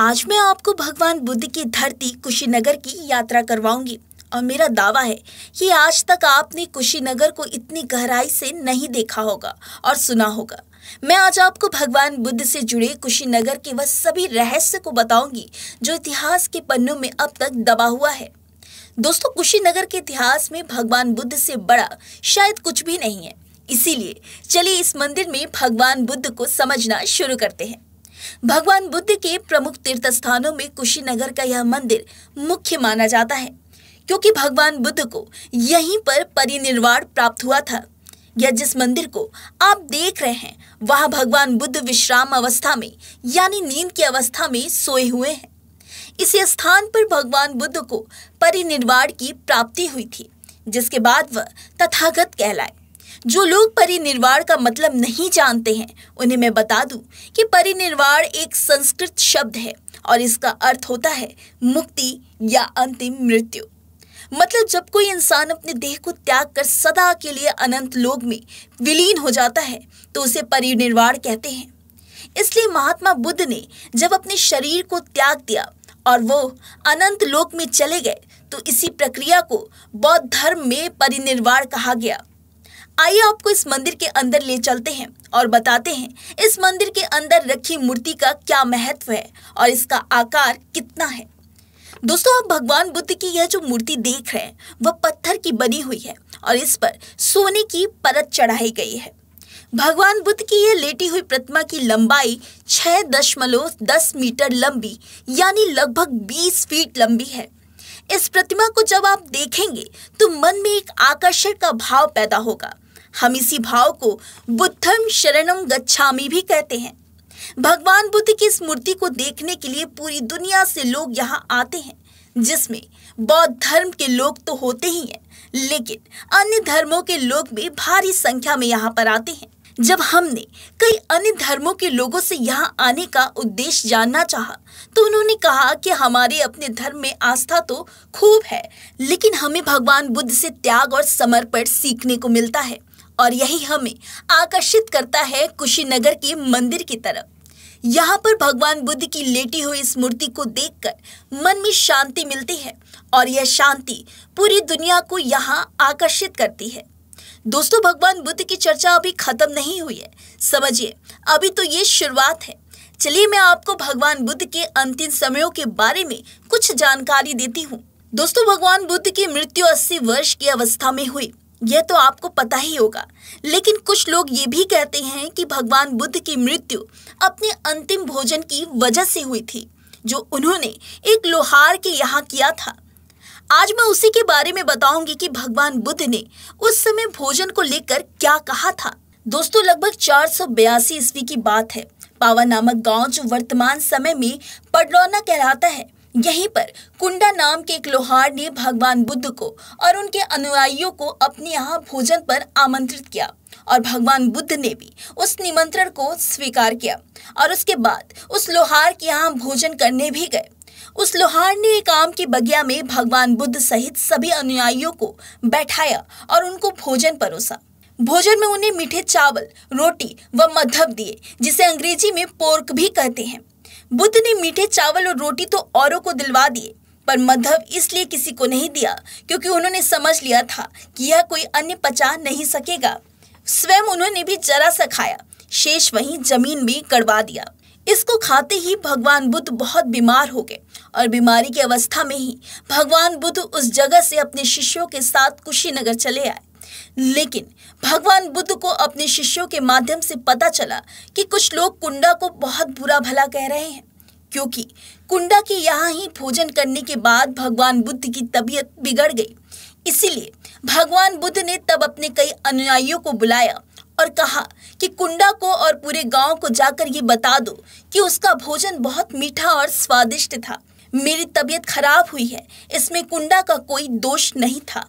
आज मैं आपको भगवान बुद्ध की धरती कुशीनगर की यात्रा करवाऊंगी और मेरा दावा है कि आज तक आपने कुशीनगर को इतनी गहराई से नहीं देखा होगा और सुना होगा मैं आज आपको भगवान बुद्ध से जुड़े कुशीनगर के वह सभी रहस्य को बताऊंगी जो इतिहास के पन्नों में अब तक दबा हुआ है दोस्तों कुशीनगर के इतिहास में भगवान बुद्ध से बड़ा शायद कुछ भी नहीं है इसीलिए चलिए इस मंदिर में भगवान बुद्ध को समझना शुरू करते हैं भगवान बुद्ध के प्रमुख तीर्थ स्थानों में कुशीनगर का यह मंदिर मुख्य माना जाता है क्योंकि भगवान बुद्ध को यहीं पर परिनिर्वाण प्राप्त हुआ था यह जिस मंदिर को आप देख रहे हैं वह भगवान बुद्ध विश्राम अवस्था में यानी नींद की अवस्था में सोए हुए हैं इस स्थान पर भगवान बुद्ध को परिनिर्वाण की प्राप्ति हुई थी जिसके बाद वह तथागत कहलाए जो लोग परिनिर्वाण का मतलब नहीं जानते हैं उन्हें मैं बता दूं कि परिनिर्वाण एक संस्कृत शब्द है और इसका अर्थ होता है मुक्ति या अंतिम मृत्यु मतलब जब कोई इंसान अपने देह को त्याग कर सदा के लिए अनंत लोग में विलीन हो जाता है तो उसे परिनिर्वाण कहते हैं इसलिए महात्मा बुद्ध ने जब अपने शरीर को त्याग दिया और वो अनंत लोक में चले गए तो इसी प्रक्रिया को बौद्ध धर्म में परिनिर्वाण कहा गया आइए आपको इस मंदिर के अंदर ले चलते हैं और बताते हैं इस मंदिर के अंदर रखी मूर्ति का क्या महत्व है और इसका आकार कितना है दोस्तों आप भगवान बुद्ध की यह जो मूर्ति देख रहे हैं वह पत्थर की बनी हुई है और इस पर सोने की परत चढ़ाई गई है भगवान बुद्ध की यह लेटी हुई प्रतिमा की लंबाई छह दशमलव दस मीटर लंबी यानी लगभग बीस फीट लंबी है इस प्रतिमा को जब आप देखेंगे तो मन में एक आकर्षण का भाव पैदा होगा हम इसी भाव को बुद्धम शरणम गच्छामी भी कहते हैं भगवान बुद्ध की इस मूर्ति को देखने के लिए पूरी दुनिया से लोग यहाँ आते हैं जिसमें बौद्ध धर्म के लोग तो होते ही हैं लेकिन अन्य धर्मों के लोग भी भारी संख्या में यहाँ पर आते हैं जब हमने कई अन्य धर्मों के लोगों से यहाँ आने का उद्देश्य जानना चाहा तो उन्होंने कहा कि हमारे अपने धर्म में आस्था तो खूब है लेकिन हमें भगवान बुद्ध से त्याग और समर्पण सीखने को मिलता है और यही हमें आकर्षित करता है कुशीनगर के मंदिर की तरफ यहाँ पर भगवान बुद्ध की लेटी हुई इस मूर्ति को देखकर मन में शांति मिलती है और यह शांति पूरी दुनिया को यहाँ आकर्षित करती है दोस्तों भगवान बुद्ध की चर्चा अभी खत्म नहीं हुई है समझिए अभी तो ये शुरुआत है चलिए मैं आपको भगवान बुद्ध के अंतिम समयों के बारे में कुछ जानकारी देती हूँ दोस्तों भगवान बुद्ध की मृत्यु 80 वर्ष की अवस्था में हुई यह तो आपको पता ही होगा लेकिन कुछ लोग ये भी कहते हैं कि भगवान बुद्ध की मृत्यु अपने अंतिम भोजन की वजह से हुई थी जो उन्होंने एक लोहार के यहाँ किया था आज मैं उसी के बारे में बताऊंगी कि भगवान बुद्ध ने उस समय भोजन को लेकर क्या कहा था दोस्तों लगभग चार सौ बयासी ईस्वी की बात है पावा नामक गांव जो वर्तमान समय में पडलौना कहलाता है यहीं पर कुंडा नाम के एक लोहार ने भगवान बुद्ध को और उनके अनुयायियों को अपने यहाँ भोजन पर आमंत्रित किया और भगवान बुद्ध ने भी उस निमंत्रण को स्वीकार किया और उसके बाद उस लोहार के यहाँ भोजन करने भी गए उस लोहार ने एक आम की बगिया में भगवान बुद्ध सहित सभी अनुयायियों को बैठाया और उनको भोजन परोसा भोजन में उन्हें मीठे चावल रोटी व मधब दिए जिसे अंग्रेजी में पोर्क भी कहते हैं बुद्ध ने मीठे चावल और रोटी तो औरों को दिलवा दिए पर मधव इसलिए किसी को नहीं दिया क्योंकि उन्होंने समझ लिया था कि यह कोई अन्य पचा नहीं सकेगा स्वयं उन्होंने भी जरा सा खाया शेष वही जमीन में कड़वा दिया इसको खाते ही भगवान बुद्ध बहुत बीमार हो गए और बीमारी की अवस्था में ही भगवान बुद्ध उस जगह से अपने शिष्यों के साथ कुशीनगर चले आए लेकिन भगवान बुद्ध को अपने शिष्यों के माध्यम से पता चला कि कुछ लोग कुंडा को बहुत बुरा भला कह रहे हैं क्योंकि कुंडा के यहाँ ही भोजन करने के बाद भगवान बुद्ध की तबीयत बिगड़ गई इसीलिए भगवान बुद्ध ने तब अपने कई अनुयायियों को बुलाया और कहा कि कुंडा को और पूरे गांव को जाकर ये बता दो कि उसका भोजन बहुत मीठा और स्वादिष्ट था मेरी तबीयत खराब हुई है इसमें कुंडा का कोई दोष नहीं था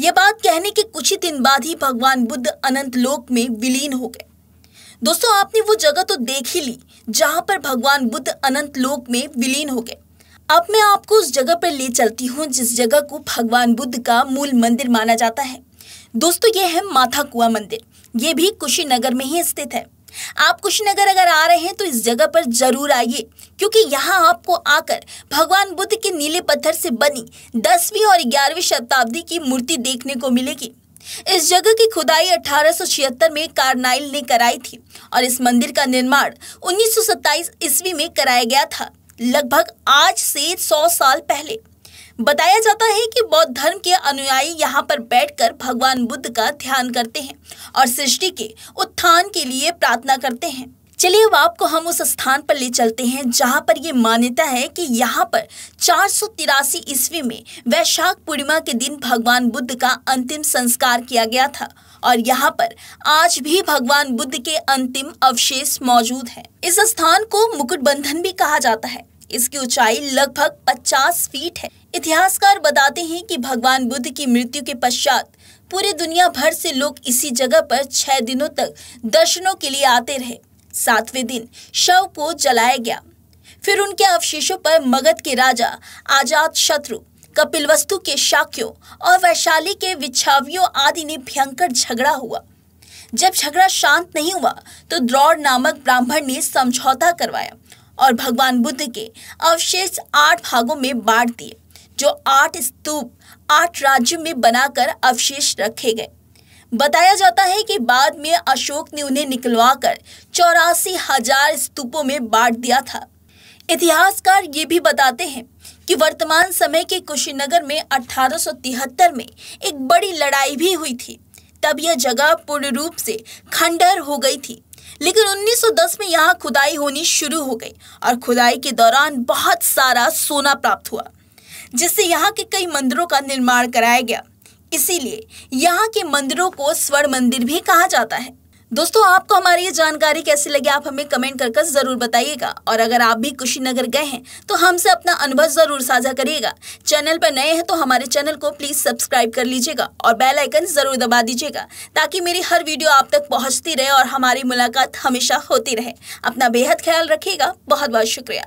ये बात कहने के कुछ ही दिन बाद ही भगवान बुद्ध अनंत लोक में विलीन हो गए दोस्तों आपने वो जगह तो देख ही ली जहां पर भगवान बुद्ध अनंत लोक में विलीन हो गए अब मैं आपको उस जगह पर ले चलती हूँ जिस जगह को भगवान बुद्ध का मूल मंदिर माना जाता है दोस्तों ये है माथा कुआ मंदिर ये भी कुशीनगर में ही स्थित है आप कुशीनगर अगर आ रहे हैं तो इस जगह पर जरूर आइए क्योंकि यहाँ आपको आकर भगवान बुद्ध के नीले पत्थर से बनी दसवीं और ग्यारहवीं शताब्दी की मूर्ति देखने को मिलेगी इस जगह की खुदाई अठारह में कार्नाइल ने कराई थी और इस मंदिर का निर्माण उन्नीस ईस्वी में कराया गया था लगभग आज से 100 साल पहले बताया जाता है कि बौद्ध धर्म के अनुयायी यहाँ पर बैठकर भगवान बुद्ध का ध्यान करते हैं और सृष्टि के उत्थान के लिए प्रार्थना करते हैं चलिए अब आपको हम उस स्थान पर ले चलते हैं जहाँ पर ये मान्यता है कि यहाँ पर चार सौ तिरासी ईस्वी में वैशाख पूर्णिमा के दिन भगवान बुद्ध का अंतिम संस्कार किया गया था और यहाँ पर आज भी भगवान बुद्ध के अंतिम अवशेष मौजूद हैं। इस स्थान को मुकुट बंधन भी कहा जाता है इसकी ऊंचाई लगभग 50 फीट है इतिहासकार बताते हैं कि भगवान बुद्ध की मृत्यु के पश्चात पूरी दुनिया भर से लोग इसी जगह पर छह दिनों तक दर्शनों के लिए आते रहे सातवें दिन शव को जलाया गया फिर उनके अवशेषों पर मगध के राजा आजाद शत्रु कपिलवस्तु के शाक्यों और वैशाली के विच्छावियों आदि ने भयंकर झगड़ा हुआ जब झगड़ा शांत नहीं हुआ तो द्रौड़ नामक ब्राह्मण ने समझौता करवाया और भगवान बुद्ध के अवशेष आठ भागों में बांट दिए जो आठ स्तूप आठ राज्यों में बनाकर अवशेष रखे गए बताया जाता है कि बाद में अशोक ने उन्हें निकलवाकर चौरासी हजार स्तूपों में बांट दिया था इतिहासकार ये भी बताते हैं कि वर्तमान समय के कुशीनगर में अठारह में एक बड़ी लड़ाई भी हुई थी तब यह जगह पूर्ण रूप से खंडहर हो गई थी लेकिन 1910 में यहाँ खुदाई होनी शुरू हो गई और खुदाई के दौरान बहुत सारा सोना प्राप्त हुआ जिससे यहाँ के कई मंदिरों का निर्माण कराया गया इसीलिए यहाँ के मंदिरों को स्वर्ण मंदिर भी कहा जाता है दोस्तों आपको हमारी ये जानकारी कैसी लगी आप हमें कमेंट कर कर जरूर बताइएगा और अगर आप भी कुशीनगर गए हैं तो हमसे अपना अनुभव जरूर साझा करिएगा चैनल पर नए हैं तो हमारे चैनल को प्लीज सब्सक्राइब कर लीजिएगा और बेल आइकन जरूर दबा दीजिएगा ताकि मेरी हर वीडियो आप तक पहुंचती रहे और हमारी मुलाकात हमेशा होती रहे अपना बेहद ख्याल रखिएगा बहुत बहुत शुक्रिया